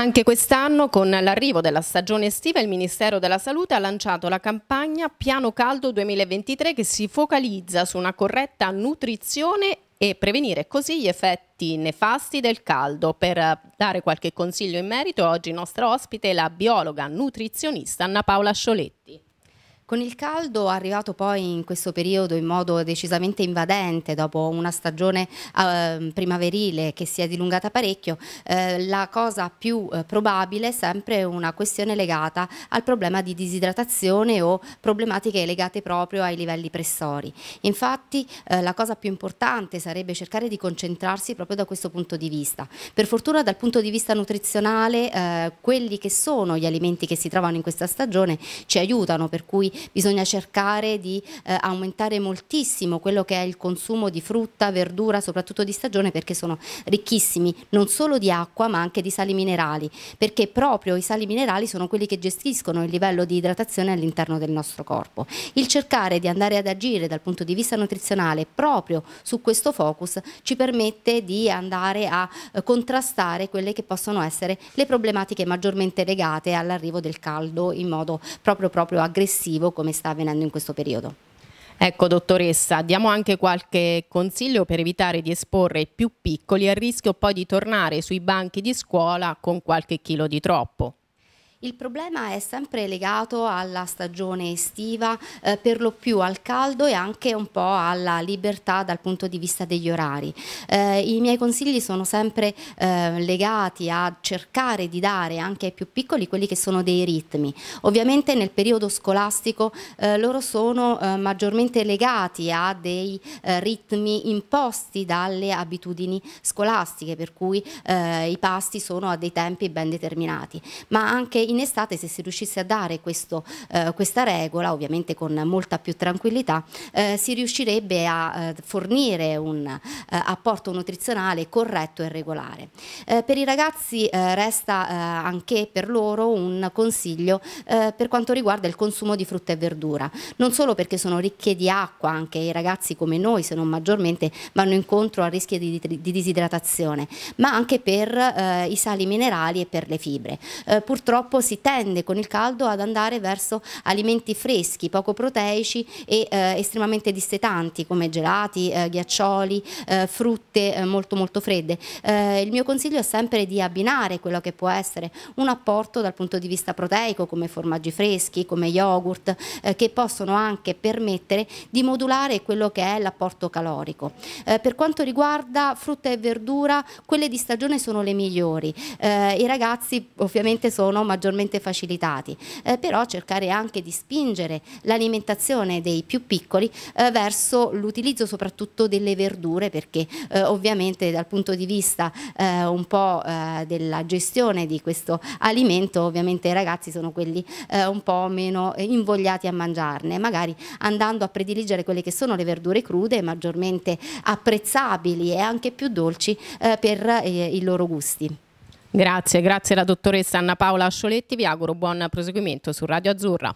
Anche quest'anno, con l'arrivo della stagione estiva, il Ministero della Salute ha lanciato la campagna Piano Caldo 2023 che si focalizza su una corretta nutrizione e prevenire così gli effetti nefasti del caldo. Per dare qualche consiglio in merito, oggi il nostro ospite è la biologa nutrizionista Anna Paola Scioletti. Con il caldo arrivato poi in questo periodo in modo decisamente invadente dopo una stagione eh, primaverile che si è dilungata parecchio, eh, la cosa più eh, probabile è sempre una questione legata al problema di disidratazione o problematiche legate proprio ai livelli pressori. Infatti eh, la cosa più importante sarebbe cercare di concentrarsi proprio da questo punto di vista. Per fortuna dal punto di vista nutrizionale eh, quelli che sono gli alimenti che si trovano in questa stagione ci aiutano, per cui bisogna cercare di eh, aumentare moltissimo quello che è il consumo di frutta, verdura, soprattutto di stagione perché sono ricchissimi non solo di acqua ma anche di sali minerali, perché proprio i sali minerali sono quelli che gestiscono il livello di idratazione all'interno del nostro corpo. Il cercare di andare ad agire dal punto di vista nutrizionale proprio su questo focus ci permette di andare a eh, contrastare quelle che possono essere le problematiche maggiormente legate all'arrivo del caldo in modo proprio, proprio aggressivo mondo come sta avvenendo in questo periodo. Ecco dottoressa, diamo anche qualche consiglio per evitare di esporre i più piccoli al rischio poi di tornare sui banchi di scuola con qualche chilo di troppo. Il problema è sempre legato alla stagione estiva, eh, per lo più al caldo e anche un po' alla libertà dal punto di vista degli orari. Eh, I miei consigli sono sempre eh, legati a cercare di dare anche ai più piccoli quelli che sono dei ritmi. Ovviamente nel periodo scolastico eh, loro sono eh, maggiormente legati a dei eh, ritmi imposti dalle abitudini scolastiche, per cui i pasti sono a dei tempi ben determinati, ma anche in estate se si riuscisse a dare questo, eh, questa regola, ovviamente con molta più tranquillità, eh, si riuscirebbe a eh, fornire un eh, apporto nutrizionale corretto e regolare. Eh, per i ragazzi resta anche per loro un consiglio per quanto riguarda il consumo di frutta e verdura, non solo perché sono ricche di acqua, anche i ragazzi come noi, se non maggiormente, vanno incontro a rischi di, di disidratazione, ma anche per i sali minerali e per le fibre. purtroppo si tende con il caldo ad andare verso alimenti freschi, poco proteici e eh, estremamente dissetanti come gelati, eh, ghiaccioli, eh, frutte eh, molto molto fredde. Eh, il mio consiglio è sempre di abbinare quello che può essere un apporto dal punto di vista proteico come formaggi freschi, come yogurt, eh, che possono anche permettere di modulare quello che è l'apporto calorico. per quanto riguarda frutta e verdura, quelle di stagione sono le migliori. I ragazzi ovviamente sono maggiormente maggiormente facilitati, eh, però cercare anche di spingere l'alimentazione dei più piccoli eh, verso l'utilizzo soprattutto delle verdure perché eh, ovviamente dal punto di vista eh, un po' eh, della gestione di questo alimento ovviamente i ragazzi sono quelli eh, un po' meno invogliati a mangiarne, magari andando a prediligere quelle che sono le verdure crude maggiormente apprezzabili e anche più dolci per i loro gusti. Grazie, grazie alla dottoressa Anna Paola Ascioletti, vi auguro buon proseguimento su Radio Azzurra.